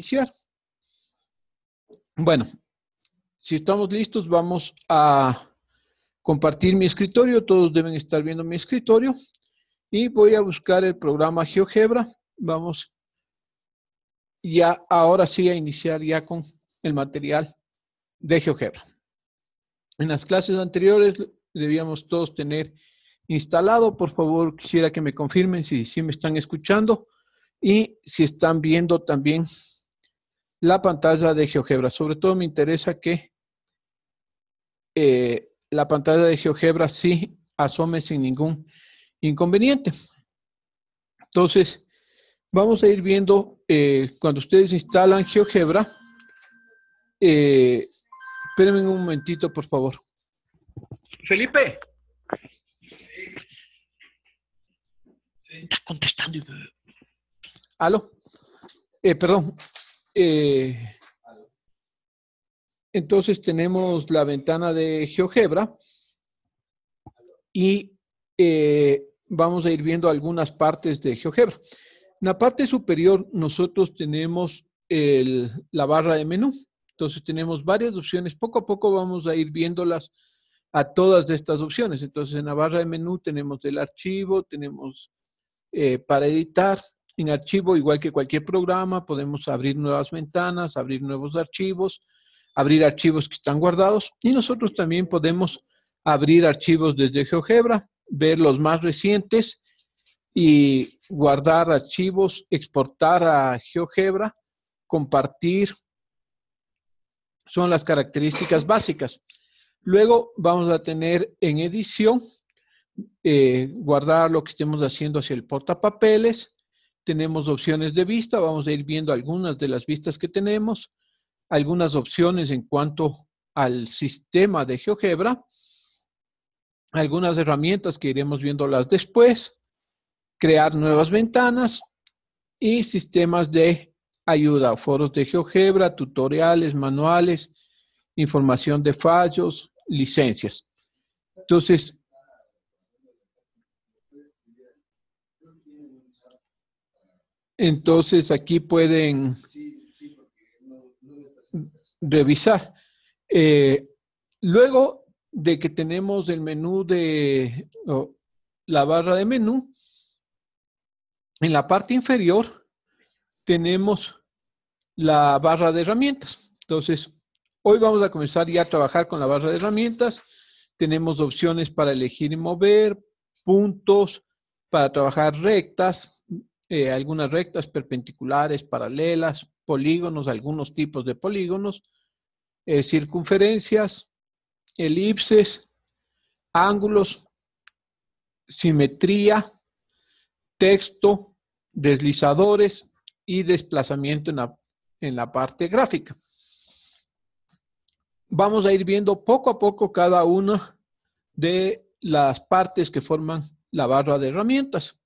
iniciar. Bueno, si estamos listos, vamos a compartir mi escritorio. Todos deben estar viendo mi escritorio. Y voy a buscar el programa GeoGebra. Vamos ya ahora sí a iniciar ya con el material de GeoGebra. En las clases anteriores debíamos todos tener instalado. Por favor, quisiera que me confirmen si, si me están escuchando y si están viendo también la pantalla de GeoGebra. Sobre todo me interesa que eh, la pantalla de GeoGebra sí asome sin ningún inconveniente. Entonces, vamos a ir viendo eh, cuando ustedes instalan GeoGebra. Eh, espérenme un momentito, por favor. Felipe. Estás contestando. Aló. perdón, eh, entonces tenemos la ventana de GeoGebra y eh, vamos a ir viendo algunas partes de GeoGebra. En la parte superior nosotros tenemos la barra de menú. Entonces tenemos varias opciones. Poco a poco vamos a ir viéndolas a todas estas opciones. Entonces en la barra de menú tenemos el archivo, tenemos eh, para editar, en archivo, igual que cualquier programa, podemos abrir nuevas ventanas, abrir nuevos archivos, abrir archivos que están guardados y nosotros también podemos abrir archivos desde GeoGebra, ver los más recientes y guardar archivos, exportar a GeoGebra, compartir. Son las características básicas. Luego vamos a tener en edición, eh, guardar lo que estemos haciendo hacia el portapapeles, tenemos opciones de vista, vamos a ir viendo algunas de las vistas que tenemos, algunas opciones en cuanto al sistema de GeoGebra, algunas herramientas que iremos viéndolas después, crear nuevas ventanas y sistemas de ayuda, foros de GeoGebra, tutoriales, manuales, información de fallos, licencias. Entonces, Entonces aquí pueden revisar. Eh, luego de que tenemos el menú de la barra de menú, en la parte inferior tenemos la barra de herramientas. Entonces, hoy vamos a comenzar ya a trabajar con la barra de herramientas. Tenemos opciones para elegir y mover, puntos, para trabajar rectas, eh, algunas rectas perpendiculares, paralelas, polígonos, algunos tipos de polígonos, eh, circunferencias, elipses, ángulos, simetría, texto, deslizadores y desplazamiento en la parte gráfica. Vamos a ir viendo poco a poco cada una de las partes que forman la barra de herramientas.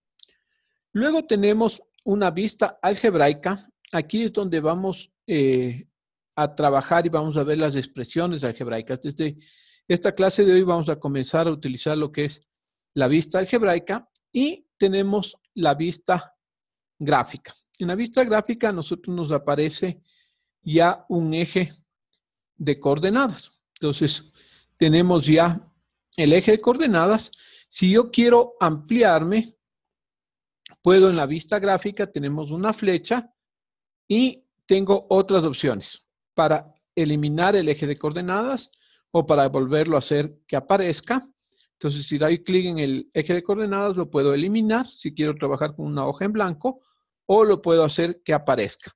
Luego tenemos una vista algebraica. Aquí es donde vamos eh, a trabajar y vamos a ver las expresiones algebraicas. Desde esta clase de hoy vamos a comenzar a utilizar lo que es la vista algebraica y tenemos la vista gráfica. En la vista gráfica a nosotros nos aparece ya un eje de coordenadas. Entonces, tenemos ya el eje de coordenadas. Si yo quiero ampliarme, Puedo en la vista gráfica, tenemos una flecha y tengo otras opciones para eliminar el eje de coordenadas o para volverlo a hacer que aparezca. Entonces, si doy clic en el eje de coordenadas, lo puedo eliminar si quiero trabajar con una hoja en blanco o lo puedo hacer que aparezca.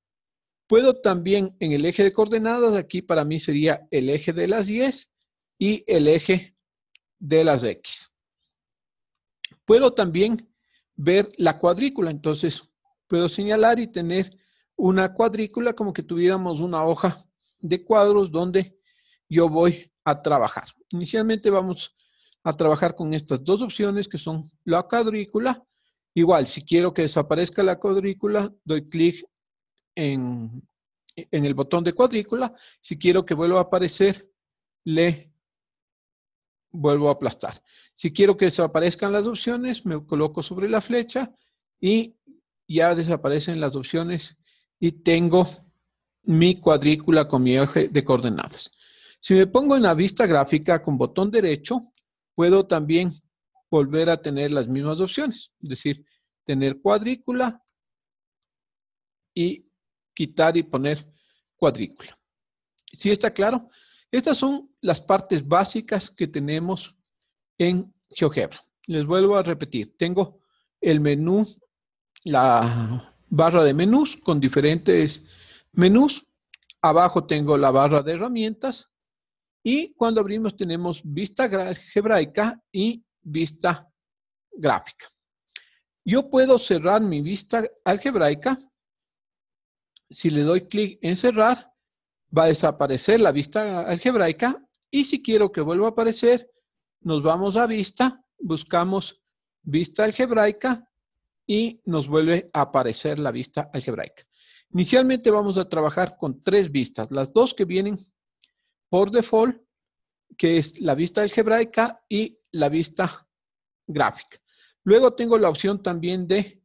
Puedo también en el eje de coordenadas, aquí para mí sería el eje de las 10 y el eje de las X. Puedo también ver la cuadrícula. Entonces, puedo señalar y tener una cuadrícula como que tuviéramos una hoja de cuadros donde yo voy a trabajar. Inicialmente vamos a trabajar con estas dos opciones que son la cuadrícula. Igual, si quiero que desaparezca la cuadrícula, doy clic en, en el botón de cuadrícula. Si quiero que vuelva a aparecer, le vuelvo a aplastar. Si quiero que desaparezcan las opciones, me coloco sobre la flecha y ya desaparecen las opciones y tengo mi cuadrícula con mi eje de coordenadas. Si me pongo en la vista gráfica con botón derecho, puedo también volver a tener las mismas opciones, es decir, tener cuadrícula y quitar y poner cuadrícula. ¿Sí está claro? Estas son las partes básicas que tenemos en GeoGebra. Les vuelvo a repetir, tengo el menú, la barra de menús con diferentes menús. Abajo tengo la barra de herramientas y cuando abrimos tenemos vista algebraica y vista gráfica. Yo puedo cerrar mi vista algebraica. Si le doy clic en cerrar, va a desaparecer la vista algebraica y si quiero que vuelva a aparecer, nos vamos a vista, buscamos vista algebraica y nos vuelve a aparecer la vista algebraica. Inicialmente vamos a trabajar con tres vistas, las dos que vienen por default, que es la vista algebraica y la vista gráfica. Luego tengo la opción también de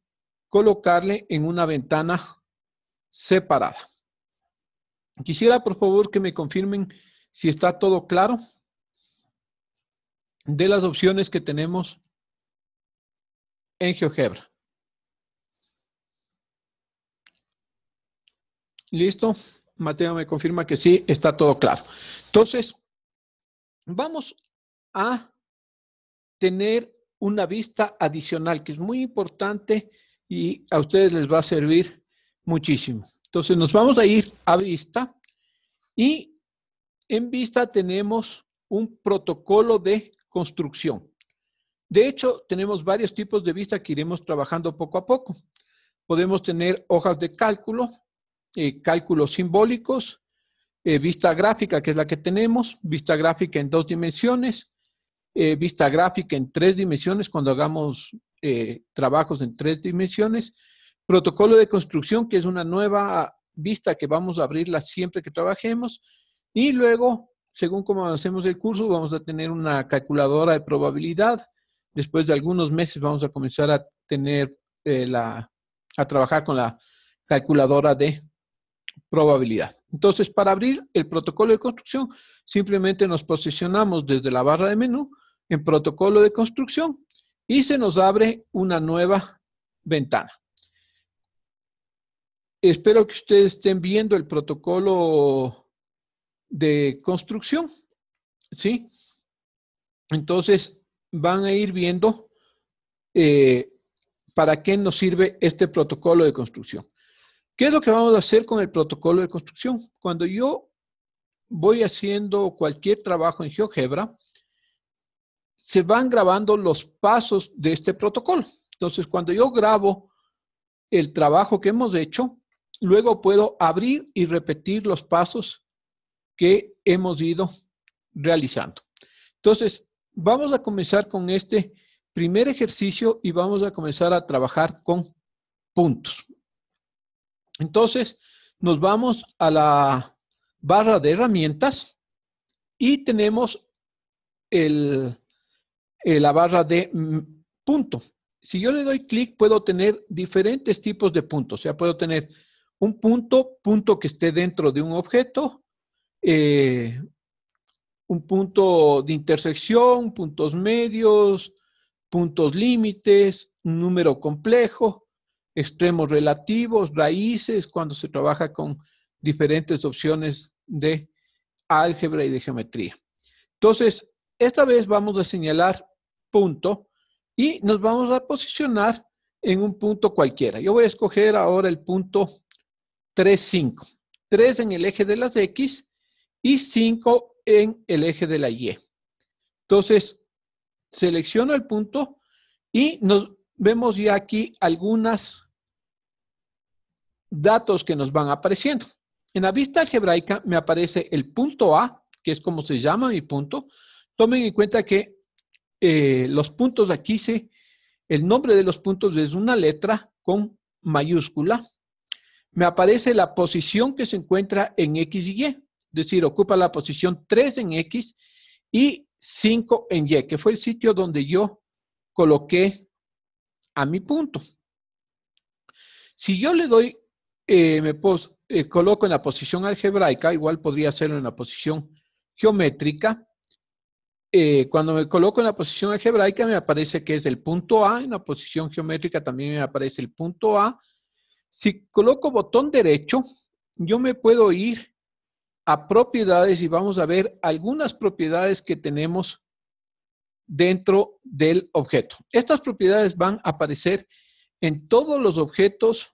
colocarle en una ventana separada. Quisiera por favor que me confirmen si está todo claro, de las opciones que tenemos en GeoGebra. ¿Listo? Mateo me confirma que sí, está todo claro. Entonces, vamos a tener una vista adicional, que es muy importante y a ustedes les va a servir muchísimo. Entonces, nos vamos a ir a vista y en vista tenemos un protocolo de construcción. De hecho, tenemos varios tipos de vista que iremos trabajando poco a poco. Podemos tener hojas de cálculo, eh, cálculos simbólicos, eh, vista gráfica, que es la que tenemos, vista gráfica en dos dimensiones, eh, vista gráfica en tres dimensiones cuando hagamos trabajos en tres dimensiones, protocolo de construcción, que es una nueva vista que vamos a abrirla siempre que trabajemos, y luego, según como hacemos el curso, vamos a tener una calculadora de probabilidad. Después de algunos meses vamos a comenzar a tener eh, la, a trabajar con la calculadora de probabilidad. Entonces, para abrir el protocolo de construcción, simplemente nos posicionamos desde la barra de menú en protocolo de construcción y se nos abre una nueva ventana. Espero que ustedes estén viendo el protocolo de construcción. ¿Sí? Entonces, van a ir viendo eh, para qué nos sirve este protocolo de construcción. ¿Qué es lo que vamos a hacer con el protocolo de construcción? Cuando yo voy haciendo cualquier trabajo en GeoGebra, se van grabando los pasos de este protocolo. Entonces, cuando yo grabo el trabajo que hemos hecho, luego puedo abrir y repetir los pasos que hemos ido realizando. Entonces, vamos a comenzar con este primer ejercicio y vamos a comenzar a trabajar con puntos. Entonces, nos vamos a la barra de herramientas y tenemos el, eh, la barra de mm, punto. Si yo le doy clic, puedo tener diferentes tipos de puntos. O sea, puedo tener un punto, punto que esté dentro de un objeto, eh, un punto de intersección, puntos medios, puntos límites, un número complejo, extremos relativos, raíces, cuando se trabaja con diferentes opciones de álgebra y de geometría. Entonces, esta vez vamos a señalar punto y nos vamos a posicionar en un punto cualquiera. Yo voy a escoger ahora el punto 3, 5. 3 en el eje de las X y 5 en el eje de la Y. Entonces, selecciono el punto y nos vemos ya aquí algunos datos que nos van apareciendo. En la vista algebraica me aparece el punto A, que es como se llama mi punto. Tomen en cuenta que eh, los puntos aquí, se, el nombre de los puntos es una letra con mayúscula. Me aparece la posición que se encuentra en X y Y decir, ocupa la posición 3 en X y 5 en Y, que fue el sitio donde yo coloqué a mi punto. Si yo le doy, eh, me eh, coloco en la posición algebraica, igual podría hacerlo en la posición geométrica, eh, cuando me coloco en la posición algebraica me aparece que es el punto A, en la posición geométrica también me aparece el punto A. Si coloco botón derecho, yo me puedo ir a propiedades y vamos a ver algunas propiedades que tenemos dentro del objeto. Estas propiedades van a aparecer en todos los objetos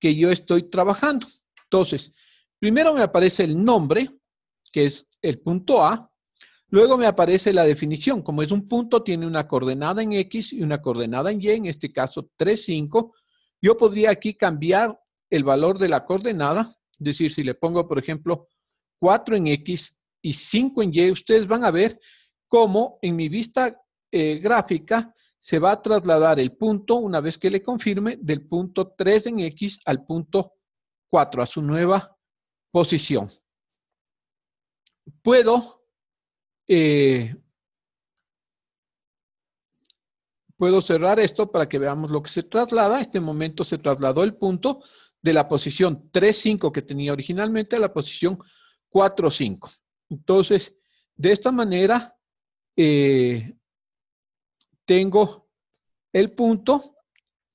que yo estoy trabajando. Entonces, primero me aparece el nombre, que es el punto A. Luego me aparece la definición. Como es un punto, tiene una coordenada en X y una coordenada en Y, en este caso 3, 5. Yo podría aquí cambiar el valor de la coordenada, es decir, si le pongo, por ejemplo, 4 en X y 5 en Y, ustedes van a ver cómo en mi vista eh, gráfica se va a trasladar el punto, una vez que le confirme, del punto 3 en X al punto 4, a su nueva posición. Puedo, eh, puedo cerrar esto para que veamos lo que se traslada. En este momento se trasladó el punto de la posición 5 que tenía originalmente a la posición 4, 5. Entonces, de esta manera, eh, tengo el punto,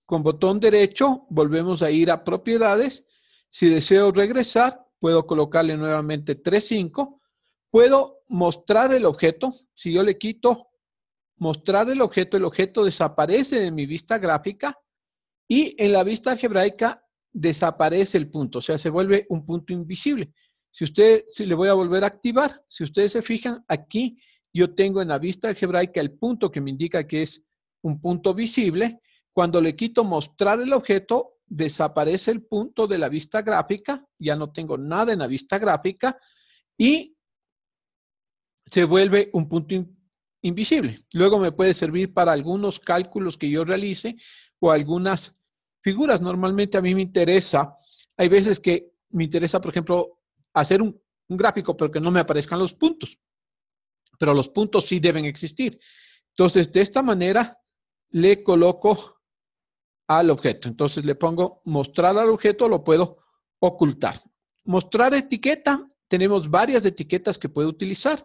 con botón derecho, volvemos a ir a propiedades. Si deseo regresar, puedo colocarle nuevamente 3, 5. Puedo mostrar el objeto. Si yo le quito mostrar el objeto, el objeto desaparece de mi vista gráfica y en la vista algebraica desaparece el punto, o sea, se vuelve un punto invisible. Si usted, si le voy a volver a activar, si ustedes se fijan, aquí yo tengo en la vista algebraica el punto que me indica que es un punto visible. Cuando le quito mostrar el objeto, desaparece el punto de la vista gráfica, ya no tengo nada en la vista gráfica, y se vuelve un punto invisible. Luego me puede servir para algunos cálculos que yo realice o algunas figuras. Normalmente a mí me interesa, hay veces que me interesa, por ejemplo, hacer un, gráfico, pero que no me aparezcan los puntos. Pero los puntos sí deben existir. Entonces, de esta manera, le coloco al objeto. Entonces, le pongo mostrar al objeto, lo puedo ocultar. Mostrar etiqueta, tenemos varias etiquetas que puedo utilizar.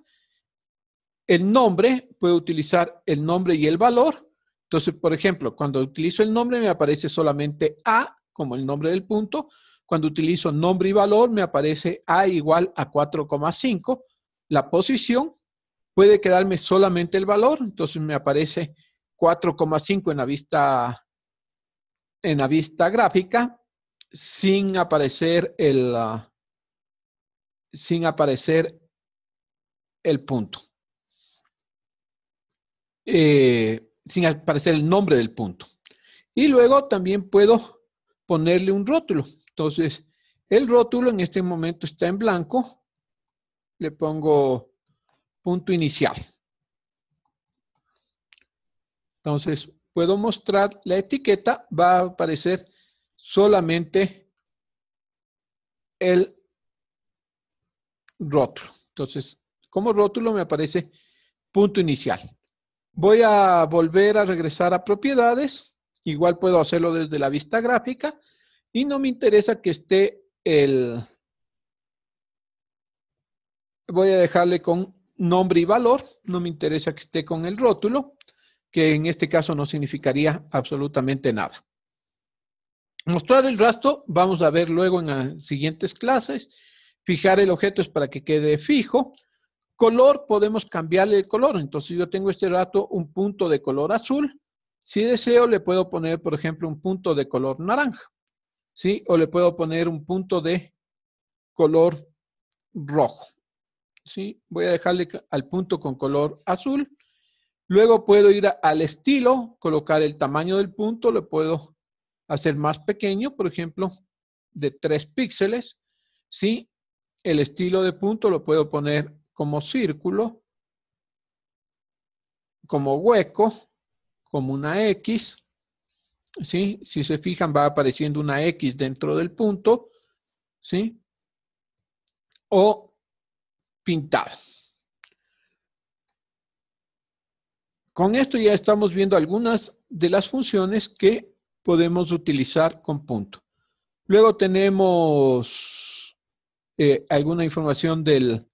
El nombre, puedo utilizar el nombre y el valor. Entonces, por ejemplo, cuando utilizo el nombre me aparece solamente A como el nombre del punto. Cuando utilizo nombre y valor, me aparece A igual a 4,5. La posición puede quedarme solamente el valor, entonces me aparece 4,5 en la vista en la vista gráfica sin aparecer el sin aparecer el punto. Eh, sin aparecer el nombre del punto. Y luego también puedo ponerle un rótulo. Entonces, el rótulo en este momento está en blanco. Le pongo punto inicial. Entonces, puedo mostrar la etiqueta. Va a aparecer solamente el rótulo. Entonces, como rótulo me aparece punto inicial. Voy a volver a regresar a propiedades. Igual puedo hacerlo desde la vista gráfica. Y no me interesa que esté el... Voy a dejarle con nombre y valor. No me interesa que esté con el rótulo, que en este caso no significaría absolutamente nada. Mostrar el rastro, vamos a ver luego en las siguientes clases. Fijar el objeto es para que quede fijo. Color, podemos cambiarle el color. Entonces yo tengo este rato un punto de color azul. Si deseo, le puedo poner, por ejemplo, un punto de color naranja. O le puedo poner un punto de color rojo, ¿sí? Voy a dejarle al punto con color azul. Luego puedo ir al estilo, colocar el tamaño del punto, lo puedo hacer más pequeño, por ejemplo, de 3 píxeles, ¿sí? El estilo de punto lo puedo poner como círculo, como hueco, como una X, ¿sí? Si se fijan, va apareciendo una X dentro del punto, ¿sí? O pintado. Con esto ya estamos viendo algunas de las funciones que podemos utilizar con punto. Luego tenemos eh, alguna información del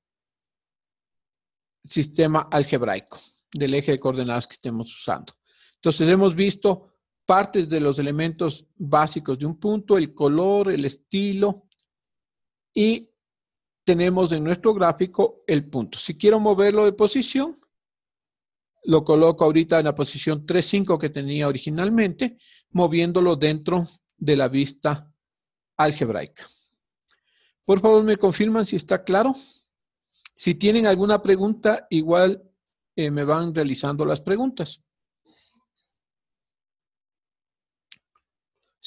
sistema algebraico, del eje de coordenadas que estemos usando. Entonces hemos visto partes de los elementos básicos de un punto, el color, el estilo y tenemos en nuestro gráfico el punto. Si quiero moverlo de posición, lo coloco ahorita en la posición 3.5 que tenía originalmente, moviéndolo dentro de la vista algebraica. Por favor, me confirman si está claro. Si tienen alguna pregunta, igual eh, me van realizando las preguntas.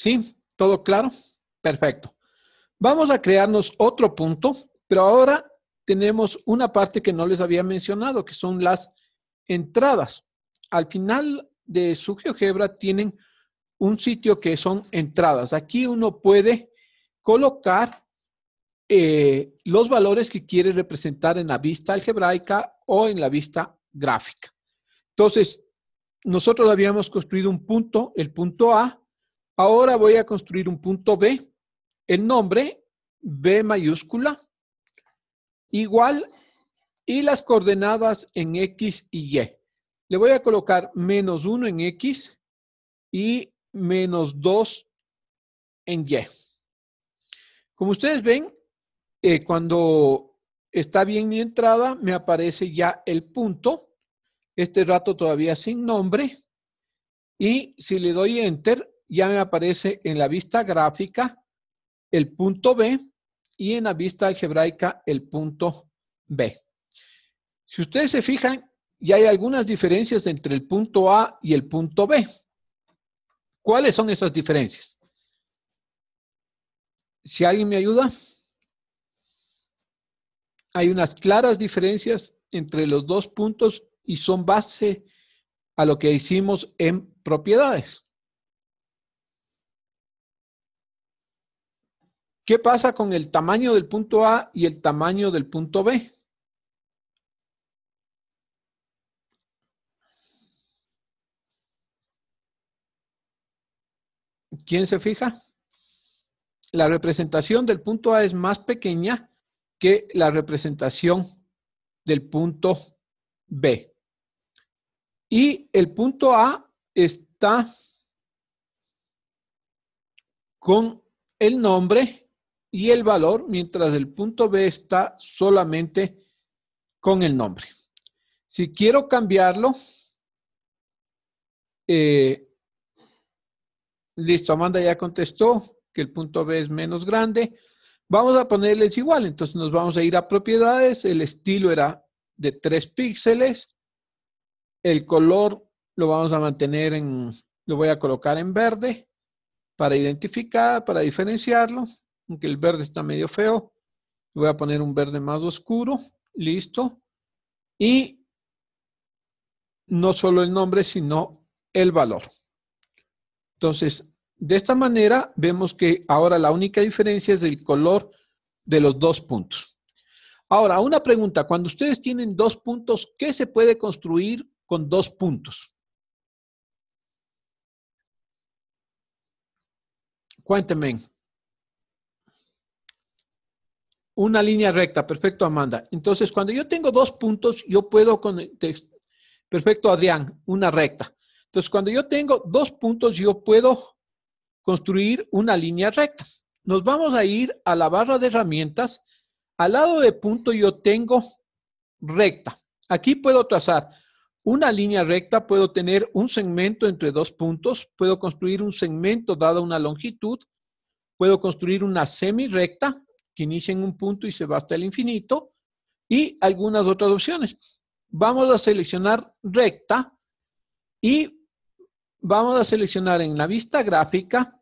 ¿Sí? ¿Todo claro? Perfecto. Vamos a crearnos otro punto, pero ahora tenemos una parte que no les había mencionado, que son las entradas. Al final de su GeoGebra tienen un sitio que son entradas. Aquí uno puede colocar eh, los valores que quiere representar en la vista algebraica o en la vista gráfica. Entonces, nosotros habíamos construido un punto, el punto A, Ahora voy a construir un punto B. El nombre, B mayúscula, igual, y las coordenadas en X y Y. Le voy a colocar menos 1 en X y menos 2 en Y. Como ustedes ven, eh, cuando está bien mi entrada, me aparece ya el punto. Este rato todavía sin nombre. Y si le doy Enter, ya me aparece en la vista gráfica el punto B y en la vista algebraica el punto B. Si ustedes se fijan, ya hay algunas diferencias entre el punto A y el punto B. ¿Cuáles son esas diferencias? Si alguien me ayuda, hay unas claras diferencias entre los dos puntos y son base a lo que hicimos en propiedades. ¿Qué pasa con el tamaño del punto A y el tamaño del punto B? ¿Quién se fija? La representación del punto A es más pequeña que la representación del punto B. Y el punto A está con el nombre y el valor, mientras el punto B está solamente con el nombre. Si quiero cambiarlo, eh, listo, Amanda ya contestó que el punto B es menos grande. Vamos a ponerles igual, entonces nos vamos a ir a propiedades, el estilo era de 3 píxeles, el color lo vamos a mantener en, lo voy a colocar en verde para identificar, para diferenciarlo aunque el verde está medio feo. Voy a poner un verde más oscuro, listo. Y no solo el nombre, sino el valor. Entonces, de esta manera vemos que ahora la única diferencia es el color de los dos puntos. Ahora, una pregunta, cuando ustedes tienen dos puntos, ¿qué se puede construir con dos puntos? Cuéntenme, una línea recta. Perfecto, Amanda. Entonces, cuando yo tengo dos puntos, yo puedo con... Perfecto, Adrián, una recta. Entonces, cuando yo tengo dos puntos, yo puedo construir una línea recta. Nos vamos a ir a la barra de herramientas. Al lado de punto yo tengo recta. Aquí puedo trazar una línea recta, puedo tener un segmento entre dos puntos, puedo construir un segmento dado una longitud, puedo construir una semirecta, que inicia en un punto y se va hasta el infinito, y algunas otras opciones. Vamos a seleccionar recta y vamos a seleccionar en la vista gráfica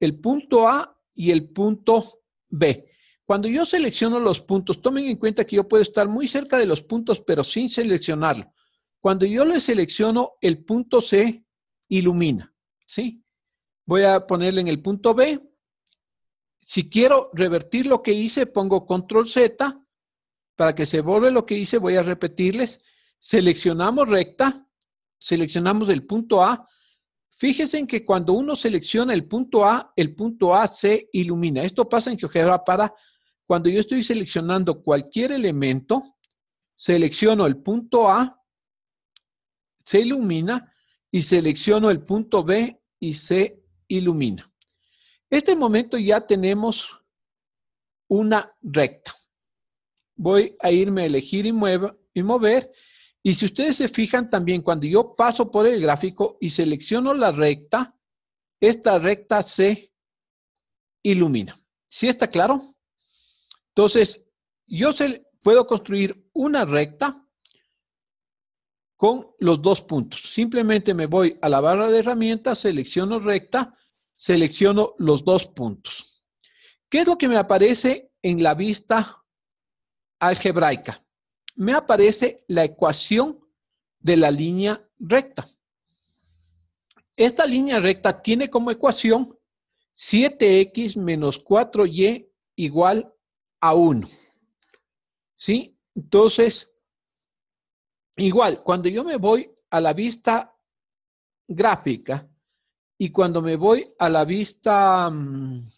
el punto A y el punto B. Cuando yo selecciono los puntos, tomen en cuenta que yo puedo estar muy cerca de los puntos, pero sin seleccionarlo. Cuando yo le selecciono, el punto C ilumina, ¿sí? Voy a ponerle en el punto B, si quiero revertir lo que hice, pongo control Z. Para que se vuelva lo que hice, voy a repetirles. Seleccionamos recta, seleccionamos el punto A. Fíjense en que cuando uno selecciona el punto A, el punto A se ilumina. Esto pasa en GeoGebra para cuando yo estoy seleccionando cualquier elemento, selecciono el punto A, se ilumina, y selecciono el punto B y se ilumina este momento ya tenemos una recta. Voy a irme a elegir y, y mover. Y si ustedes se fijan también, cuando yo paso por el gráfico y selecciono la recta, esta recta se ilumina. ¿Sí está claro? Entonces, yo puedo construir una recta con los dos puntos. Simplemente me voy a la barra de herramientas, selecciono recta selecciono los dos puntos. ¿Qué es lo que me aparece en la vista algebraica? Me aparece la ecuación de la línea recta. Esta línea recta tiene como ecuación 7x menos 4y igual a 1. ¿Sí? Entonces, igual, cuando yo me voy a la vista gráfica, y cuando me voy a la vista mm,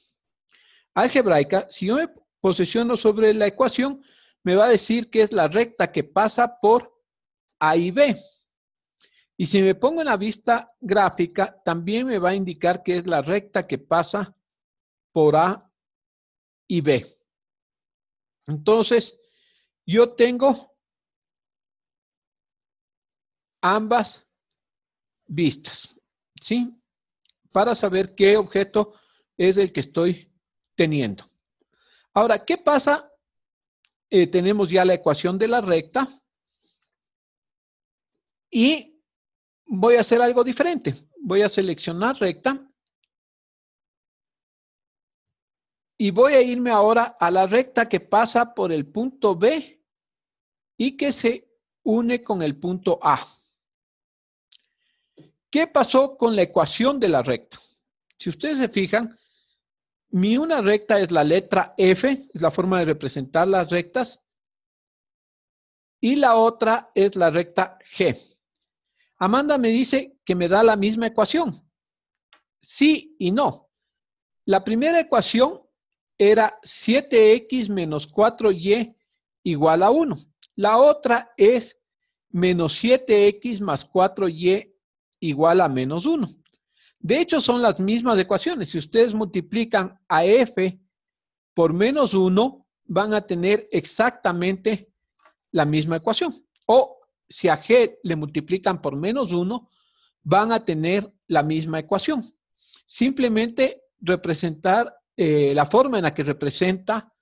algebraica, si yo me posiciono sobre la ecuación, me va a decir que es la recta que pasa por A y B. Y si me pongo en la vista gráfica, también me va a indicar que es la recta que pasa por A y B. Entonces, yo tengo ambas vistas, ¿sí? para saber qué objeto es el que estoy teniendo. Ahora, ¿qué pasa? Eh, tenemos ya la ecuación de la recta y voy a hacer algo diferente. Voy a seleccionar recta y voy a irme ahora a la recta que pasa por el punto B y que se une con el punto A. ¿Qué pasó con la ecuación de la recta? Si ustedes se fijan, mi una recta es la letra F, es la forma de representar las rectas, y la otra es la recta G. Amanda me dice que me da la misma ecuación. Sí y no. La primera ecuación era 7x menos 4y igual a 1. La otra es menos 7x más 4y igual a menos 1. De hecho, son las mismas ecuaciones. Si ustedes multiplican a f por menos 1, van a tener exactamente la misma ecuación. O si a g le multiplican por menos 1, van a tener la misma ecuación. Simplemente representar eh, la forma en la que representa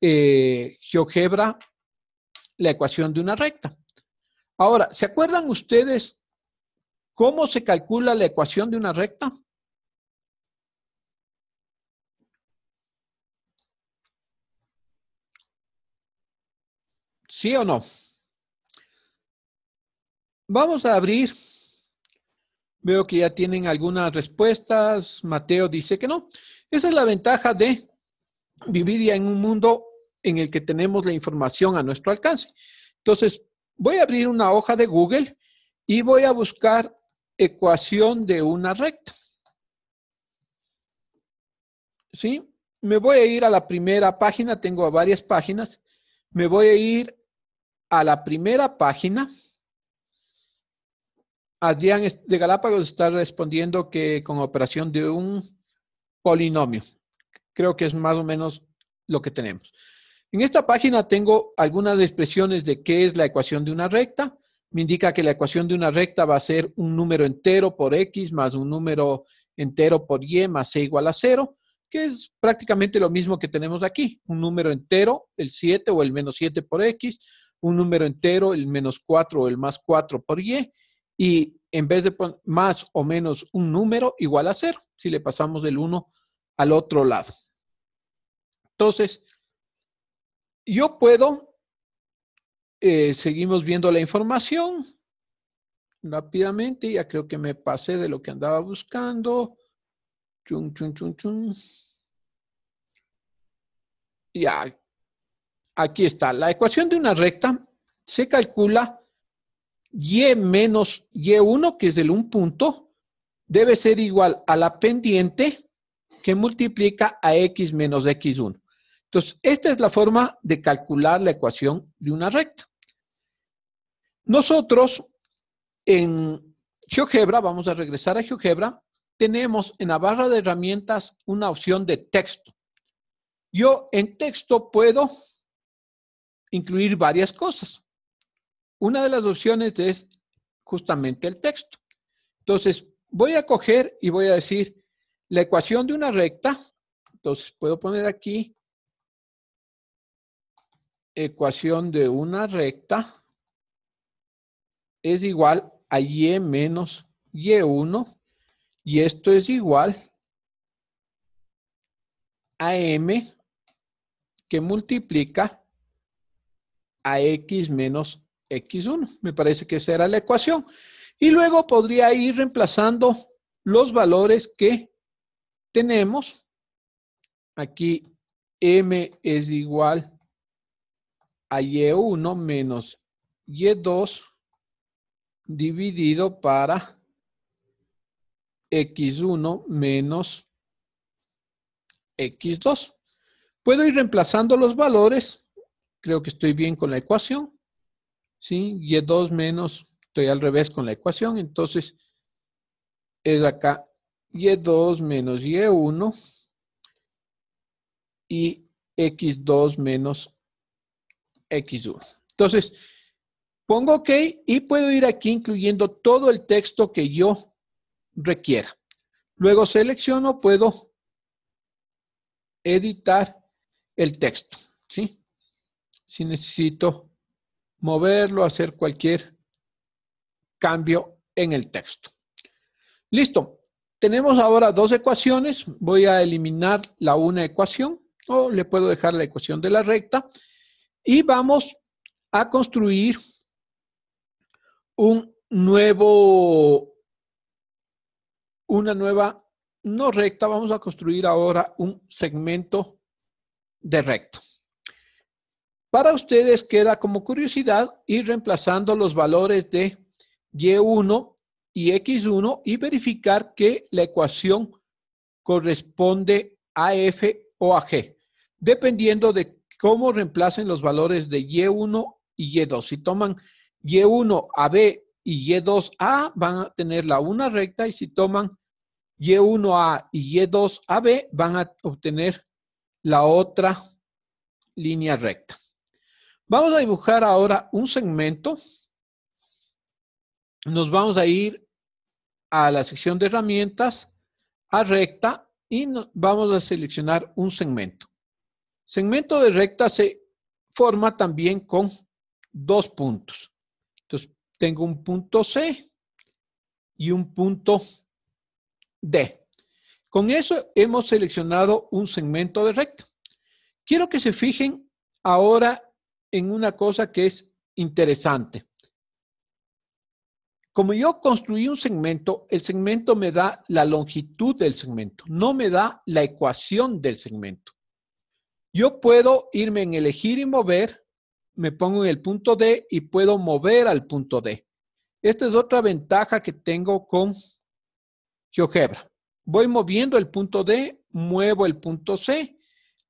eh, GeoGebra la ecuación de una recta. Ahora, ¿se acuerdan ustedes ¿Cómo se calcula la ecuación de una recta? ¿Sí o no? Vamos a abrir. Veo que ya tienen algunas respuestas. Mateo dice que no. Esa es la ventaja de vivir ya en un mundo en el que tenemos la información a nuestro alcance. Entonces, voy a abrir una hoja de Google y voy a buscar ecuación de una recta. ¿Sí? Me voy a ir a la primera página, tengo varias páginas. Me voy a ir a la primera página. Adrián de Galápagos está respondiendo que con operación de un polinomio. Creo que es más o menos lo que tenemos. En esta página tengo algunas expresiones de qué es la ecuación de una recta, me indica que la ecuación de una recta va a ser un número entero por x más un número entero por y más c e igual a 0, que es prácticamente lo mismo que tenemos aquí. Un número entero, el 7 o el menos 7 por x, un número entero, el menos 4 o el más 4 por y, y en vez de poner más o menos un número igual a 0, si le pasamos del 1 al otro lado. Entonces, yo puedo eh, seguimos viendo la información rápidamente. Ya creo que me pasé de lo que andaba buscando. Ya, aquí está. La ecuación de una recta se calcula y e menos y1, que es el un punto, debe ser igual a la pendiente que multiplica a x menos x1. Entonces, esta es la forma de calcular la ecuación de una recta. Nosotros en GeoGebra, vamos a regresar a GeoGebra, tenemos en la barra de herramientas una opción de texto. Yo en texto puedo incluir varias cosas. Una de las opciones es justamente el texto. Entonces, voy a coger y voy a decir la ecuación de una recta. Entonces, puedo poner aquí ecuación de una recta es igual a y menos y1 y esto es igual a m que multiplica a x menos x1. Me parece que esa era la ecuación. Y luego podría ir reemplazando los valores que tenemos. Aquí m es igual a Y1 menos Y2 dividido para X1 menos X2. Puedo ir reemplazando los valores. Creo que estoy bien con la ecuación. y Y2 menos, estoy al revés con la ecuación. Entonces, es acá Y2 menos Y1 y X2 menos X1. Entonces, pongo OK y puedo ir aquí incluyendo todo el texto que yo requiera. Luego selecciono, puedo editar el texto, ¿sí? Si necesito moverlo, hacer cualquier cambio en el texto. Listo. Tenemos ahora dos ecuaciones. Voy a eliminar la una ecuación o le puedo dejar la ecuación de la recta. Y vamos a construir un nuevo, una nueva, no recta, vamos a construir ahora un segmento de recto. Para ustedes queda como curiosidad ir reemplazando los valores de y1 y x1 y verificar que la ecuación corresponde a f o a g, dependiendo de cómo reemplacen los valores de Y1 y Y2. Si toman Y1 a B y Y2 a, van a tener la una recta y si toman Y1 a y Y2 a B, van a obtener la otra línea recta. Vamos a dibujar ahora un segmento. Nos vamos a ir a la sección de herramientas, a recta, y vamos a seleccionar un segmento. Segmento de recta se forma también con dos puntos. Entonces, tengo un punto C y un punto D. Con eso hemos seleccionado un segmento de recta. Quiero que se fijen ahora en una cosa que es interesante. Como yo construí un segmento, el segmento me da la longitud del segmento, no me da la ecuación del segmento. Yo puedo irme en elegir y mover, me pongo en el punto D y puedo mover al punto D. Esta es otra ventaja que tengo con GeoGebra. Voy moviendo el punto D, muevo el punto C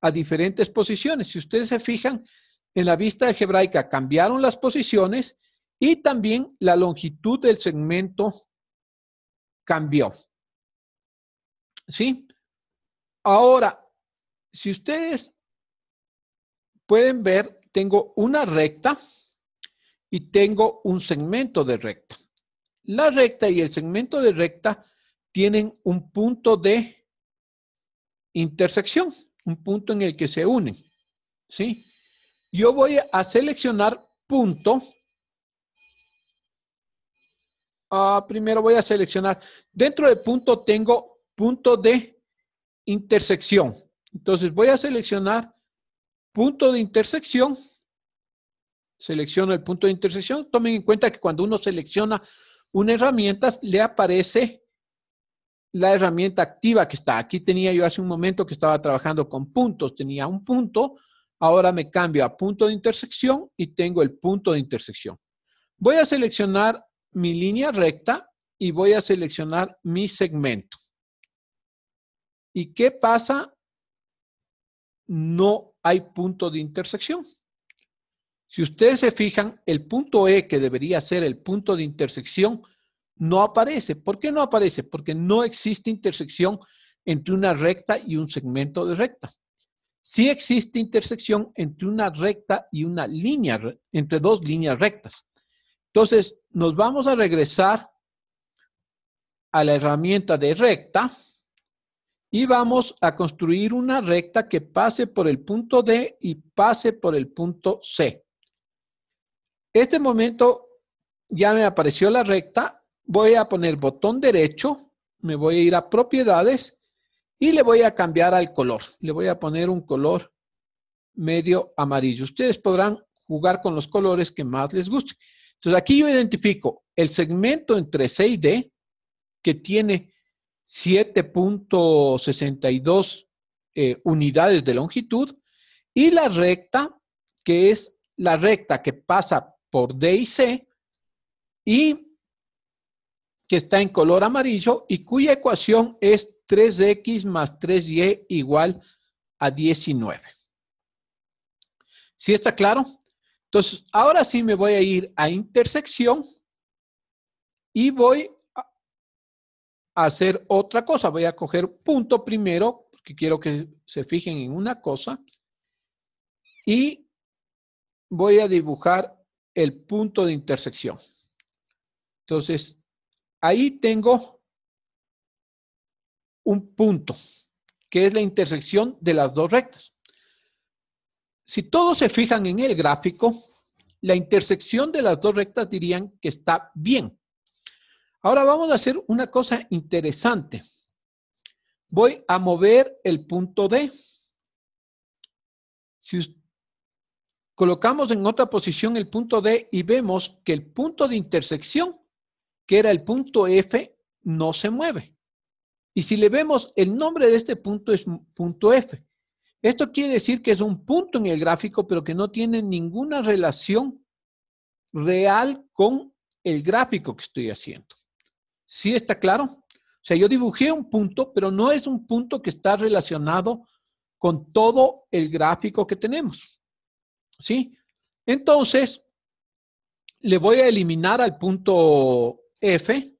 a diferentes posiciones. Si ustedes se fijan, en la vista algebraica cambiaron las posiciones y también la longitud del segmento cambió. ¿Sí? Ahora, si ustedes pueden ver, tengo una recta y tengo un segmento de recta. La recta y el segmento de recta tienen un punto de intersección, un punto en el que se unen. ¿sí? Yo voy a seleccionar punto. Ah, primero voy a seleccionar, dentro de punto tengo punto de intersección. Entonces voy a seleccionar Punto de intersección. Selecciono el punto de intersección. Tomen en cuenta que cuando uno selecciona una herramienta, le aparece la herramienta activa que está. Aquí tenía yo hace un momento que estaba trabajando con puntos. Tenía un punto, ahora me cambio a punto de intersección y tengo el punto de intersección. Voy a seleccionar mi línea recta y voy a seleccionar mi segmento. ¿Y qué pasa? No hay punto de intersección. Si ustedes se fijan, el punto E, que debería ser el punto de intersección, no aparece. ¿Por qué no aparece? Porque no existe intersección entre una recta y un segmento de recta. Sí existe intersección entre una recta y una línea, entre dos líneas rectas. Entonces, nos vamos a regresar a la herramienta de recta y vamos a construir una recta que pase por el punto D y pase por el punto C. Este momento ya me apareció la recta, voy a poner botón derecho, me voy a ir a propiedades y le voy a cambiar al color. Le voy a poner un color medio amarillo. Ustedes podrán jugar con los colores que más les guste. Entonces aquí yo identifico el segmento entre C y D que tiene 7.62 eh, unidades de longitud y la recta, que es la recta que pasa por D y C y que está en color amarillo y cuya ecuación es 3x más 3y e igual a 19. ¿Sí está claro? Entonces, ahora sí me voy a ir a intersección y voy hacer otra cosa. Voy a coger punto primero, porque quiero que se fijen en una cosa. Y voy a dibujar el punto de intersección. Entonces, ahí tengo un punto, que es la intersección de las dos rectas. Si todos se fijan en el gráfico, la intersección de las dos rectas dirían que está bien. Ahora vamos a hacer una cosa interesante. Voy a mover el punto D. Si colocamos en otra posición el punto D y vemos que el punto de intersección, que era el punto F, no se mueve. Y si le vemos, el nombre de este punto es punto F. Esto quiere decir que es un punto en el gráfico, pero que no tiene ninguna relación real con el gráfico que estoy haciendo. ¿Sí está claro? O sea, yo dibujé un punto, pero no es un punto que está relacionado con todo el gráfico que tenemos. ¿Sí? Entonces, le voy a eliminar al punto F,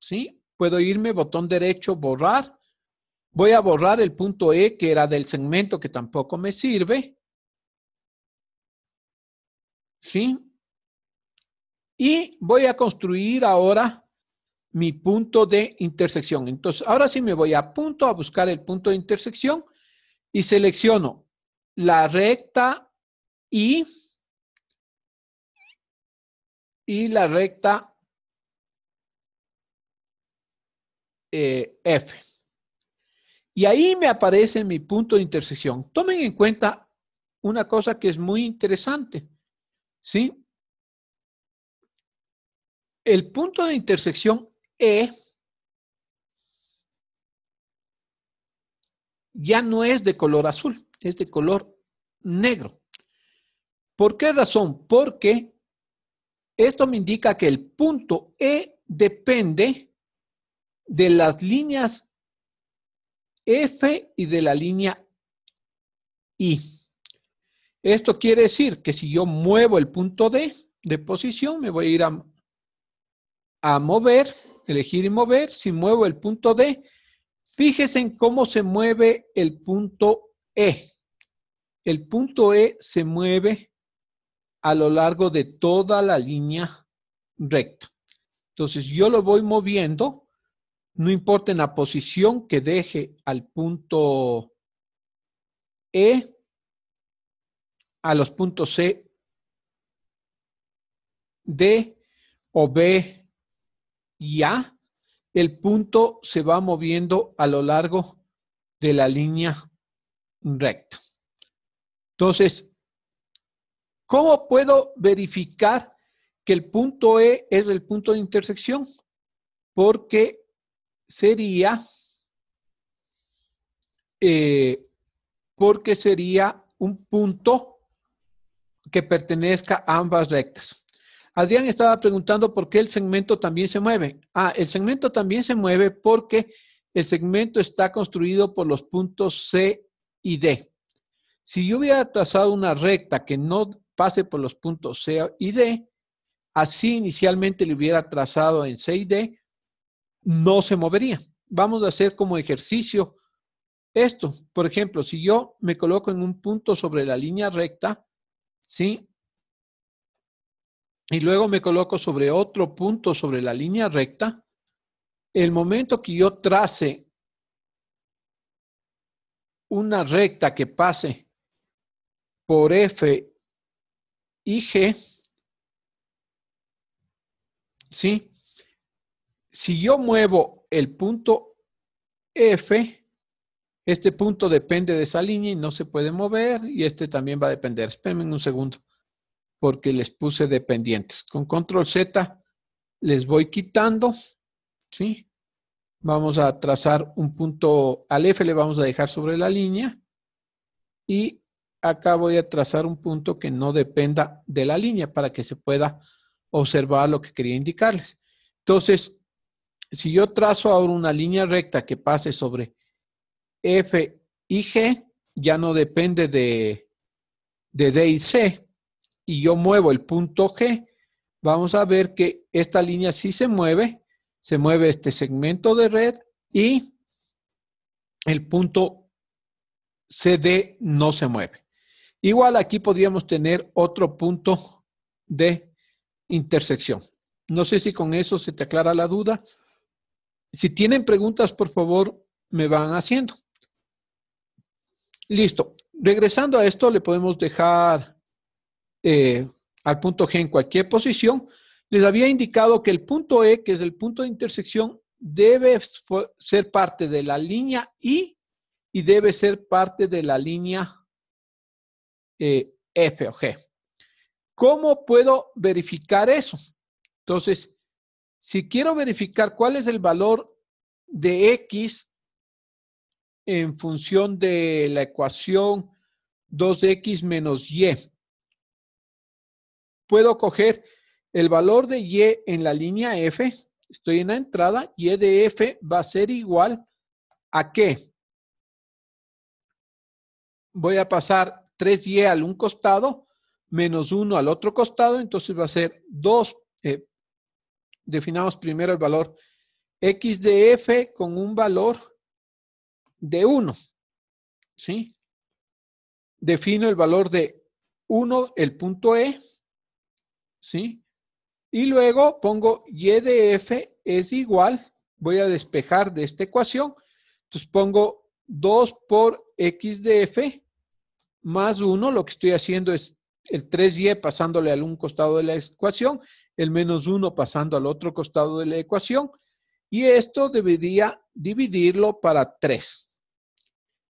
¿sí? Puedo irme, botón derecho, borrar. Voy a borrar el punto E, que era del segmento, que tampoco me sirve. ¿Sí? Y voy a construir ahora mi punto de intersección. Entonces, ahora sí me voy a punto a buscar el punto de intersección y selecciono la recta y y la recta eh, F. Y ahí me aparece mi punto de intersección. Tomen en cuenta una cosa que es muy interesante. ¿Sí? El punto de intersección e ya no es de color azul, es de color negro. ¿Por qué razón? Porque esto me indica que el punto E depende de las líneas F y de la línea I. Esto quiere decir que si yo muevo el punto D de posición, me voy a ir a, a mover elegir y mover. Si muevo el punto D, fíjense en cómo se mueve el punto E. El punto E se mueve a lo largo de toda la línea recta. Entonces yo lo voy moviendo, no importa en la posición que deje al punto E, a los puntos C, D o B ya el punto se va moviendo a lo largo de la línea recta. Entonces, ¿cómo puedo verificar que el punto E es el punto de intersección? Porque sería, eh, porque sería un punto que pertenezca a ambas rectas. Adrián estaba preguntando por qué el segmento también se mueve. Ah, el segmento también se mueve porque el segmento está construido por los puntos C y D. Si yo hubiera trazado una recta que no pase por los puntos C y D, así inicialmente le hubiera trazado en C y D, no se movería. Vamos a hacer como ejercicio esto. Por ejemplo, si yo me coloco en un punto sobre la línea recta, ¿sí? y luego me coloco sobre otro punto sobre la línea recta, el momento que yo trace una recta que pase por F y G, ¿sí? Si yo muevo el punto F, este punto depende de esa línea y no se puede mover, y este también va a depender. Espérenme un segundo porque les puse dependientes. Con control Z les voy quitando, ¿sí? Vamos a trazar un punto al F, le vamos a dejar sobre la línea. Y acá voy a trazar un punto que no dependa de la línea para que se pueda observar lo que quería indicarles. Entonces, si yo trazo ahora una línea recta que pase sobre F y G, ya no depende de, de D y C, y yo muevo el punto G, vamos a ver que esta línea sí se mueve, se mueve este segmento de red y el punto CD no se mueve. Igual aquí podríamos tener otro punto de intersección. No sé si con eso se te aclara la duda. Si tienen preguntas, por favor, me van haciendo. Listo. Regresando a esto, le podemos dejar eh, al punto G en cualquier posición, les había indicado que el punto E, que es el punto de intersección, debe ser parte de la línea I y debe ser parte de la línea eh, F o G. ¿Cómo puedo verificar eso? Entonces, si quiero verificar cuál es el valor de X en función de la ecuación 2X menos Y, puedo coger el valor de Y en la línea F, estoy en la entrada, Y de F va a ser igual a qué? Voy a pasar 3Y al un costado, menos 1 al otro costado, entonces va a ser 2, eh, definamos primero el valor X de F con un valor de 1, ¿sí? Defino el valor de 1, el punto E, ¿sí? Y luego pongo y de f es igual, voy a despejar de esta ecuación, entonces pongo 2 por x de f más 1, lo que estoy haciendo es el 3y pasándole al un costado de la ecuación, el menos 1 pasando al otro costado de la ecuación, y esto debería dividirlo para 3.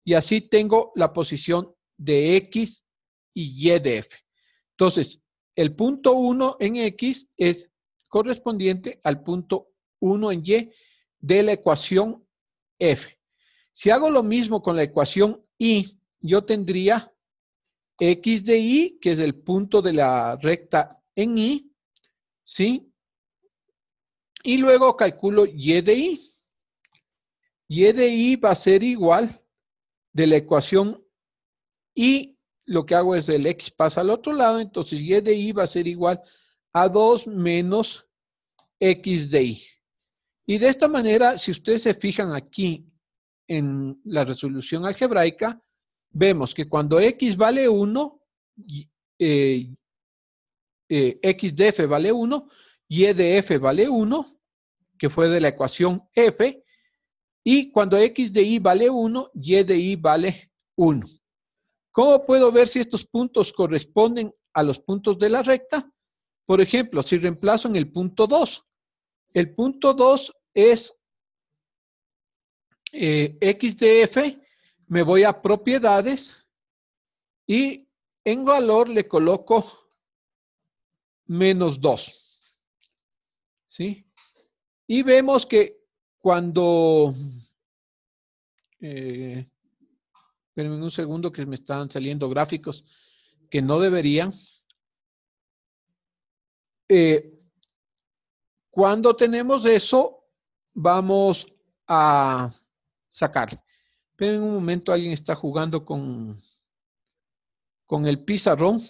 Y así tengo la posición de x y y de f. Entonces, el punto 1 en X es correspondiente al punto 1 en Y de la ecuación F. Si hago lo mismo con la ecuación Y, yo tendría X de Y, que es el punto de la recta en Y, ¿sí? Y luego calculo Y de Y. Y de Y va a ser igual de la ecuación Y lo que hago es el x pasa al otro lado, entonces y de i va a ser igual a 2 menos x de i. Y de esta manera, si ustedes se fijan aquí en la resolución algebraica, vemos que cuando x vale 1, eh, eh, x de f vale 1, y e de f vale 1, que fue de la ecuación f, y cuando x de i vale 1, y e de Y vale 1. ¿Cómo puedo ver si estos puntos corresponden a los puntos de la recta? Por ejemplo, si reemplazo en el punto 2. El punto 2 es eh, x de f, me voy a propiedades y en valor le coloco menos 2. ¿Sí? Y vemos que cuando eh, en un segundo que me están saliendo gráficos que no deberían. Eh, cuando tenemos eso, vamos a sacar. Pero en un momento alguien está jugando con, con el pizarrón.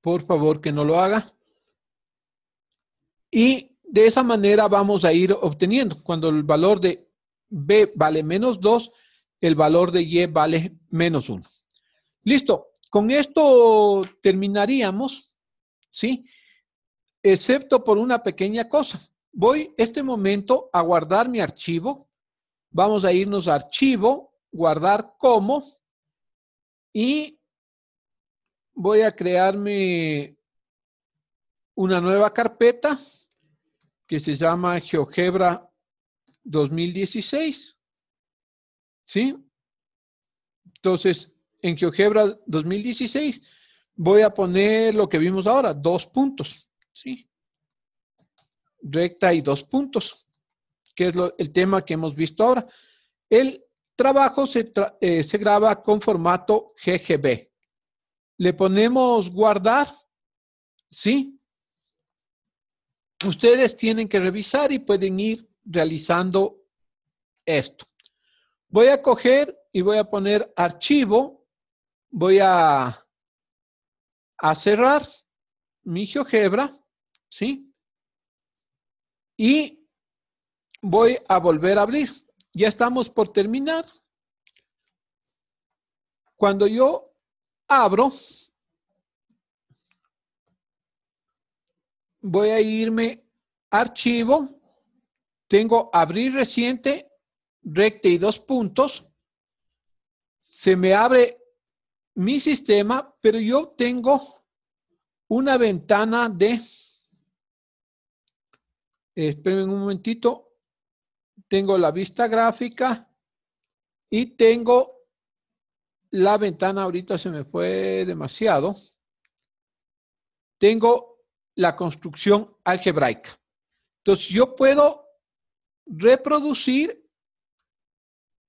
Por favor, que no lo haga. Y de esa manera vamos a ir obteniendo. Cuando el valor de B vale menos 2, el valor de Y vale menos 1. Listo, con esto terminaríamos, ¿sí? Excepto por una pequeña cosa. Voy este momento a guardar mi archivo. Vamos a irnos a archivo, guardar como, y voy a crearme una nueva carpeta que se llama GeoGebra 2016. ¿Sí? Entonces, en GeoGebra 2016 voy a poner lo que vimos ahora, dos puntos. ¿Sí? Recta y dos puntos, que es el tema que hemos visto ahora. El trabajo se, eh, se graba con formato GGB. Le ponemos guardar, ¿sí? Ustedes tienen que revisar y pueden ir realizando esto. Voy a coger y voy a poner archivo, voy a, a cerrar mi GeoGebra, ¿sí? Y voy a volver a abrir. Ya estamos por terminar. Cuando yo abro, voy a irme archivo, tengo abrir reciente, recta y dos puntos. Se me abre mi sistema, pero yo tengo una ventana de... Eh, Esperen un momentito. Tengo la vista gráfica y tengo la ventana. Ahorita se me fue demasiado. Tengo la construcción algebraica. Entonces yo puedo reproducir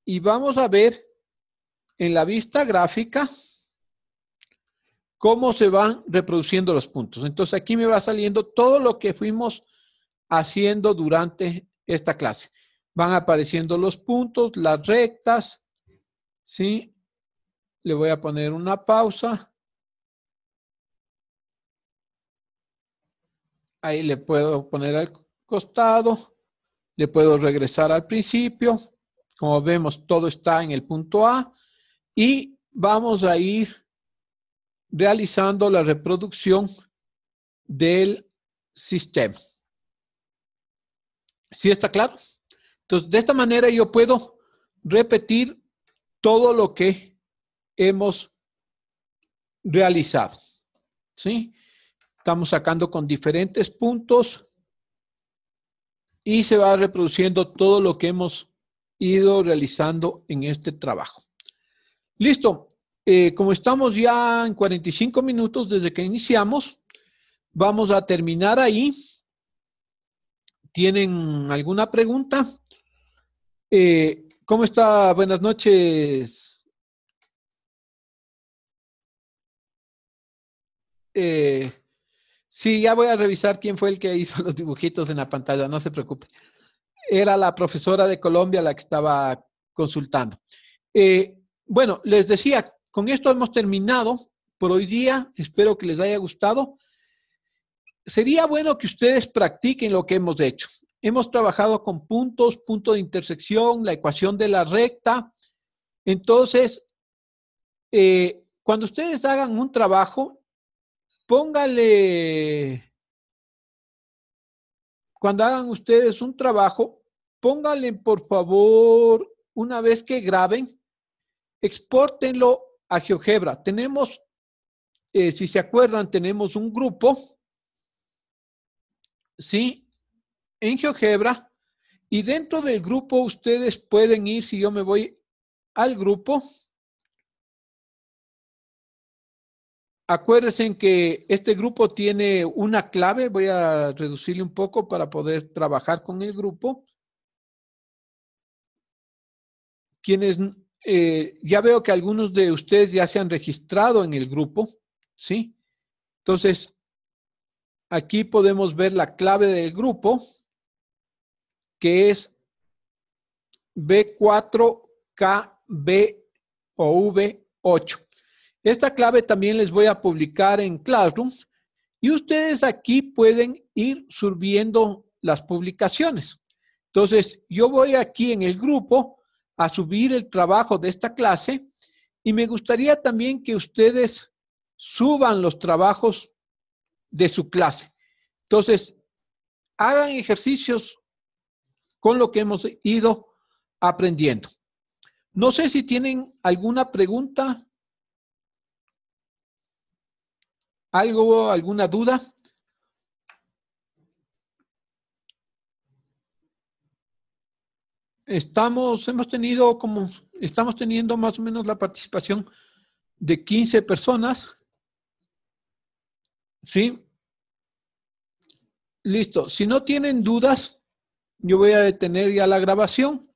y vamos a ver en la vista gráfica cómo se van reproduciendo los puntos. Entonces aquí me va saliendo todo lo que fuimos haciendo durante esta clase. Van apareciendo los puntos, las rectas, ¿sí? Le voy a poner una pausa. Ahí le puedo poner al costado. Le puedo regresar al principio. Como vemos, todo está en el punto A. Y vamos a ir realizando la reproducción del sistema. ¿Sí está claro? Entonces, de esta manera yo puedo repetir todo lo que hemos realizado. ¿Sí? Estamos sacando con diferentes puntos y se va reproduciendo todo lo que hemos ido realizando en este trabajo. Listo, eh, como estamos ya en 45 minutos desde que iniciamos, vamos a terminar ahí. ¿Tienen alguna pregunta? Eh, ¿Cómo está? Buenas noches. Eh, Sí, ya voy a revisar quién fue el que hizo los dibujitos en la pantalla, no se preocupe. Era la profesora de Colombia la que estaba consultando. Eh, bueno, les decía, con esto hemos terminado por hoy día. Espero que les haya gustado. Sería bueno que ustedes practiquen lo que hemos hecho. Hemos trabajado con puntos, punto de intersección, la ecuación de la recta. Entonces, eh, cuando ustedes hagan un trabajo, póngale, cuando hagan ustedes un trabajo, pónganle por favor, una vez que graben, exportenlo a GeoGebra. Tenemos, eh, si se acuerdan, tenemos un grupo, ¿sí? En GeoGebra. Y dentro del grupo ustedes pueden ir, si yo me voy al grupo, Acuérdense que este grupo tiene una clave, voy a reducirle un poco para poder trabajar con el grupo. Quienes, eh, ya veo que algunos de ustedes ya se han registrado en el grupo, ¿sí? Entonces, aquí podemos ver la clave del grupo, que es B4KB o V8. Esta clave también les voy a publicar en Classroom y ustedes aquí pueden ir subiendo las publicaciones. Entonces, yo voy aquí en el grupo a subir el trabajo de esta clase y me gustaría también que ustedes suban los trabajos de su clase. Entonces, hagan ejercicios con lo que hemos ido aprendiendo. No sé si tienen alguna pregunta ¿Algo, alguna duda? Estamos, hemos tenido como, estamos teniendo más o menos la participación de 15 personas. ¿Sí? Listo. Si no tienen dudas, yo voy a detener ya la grabación.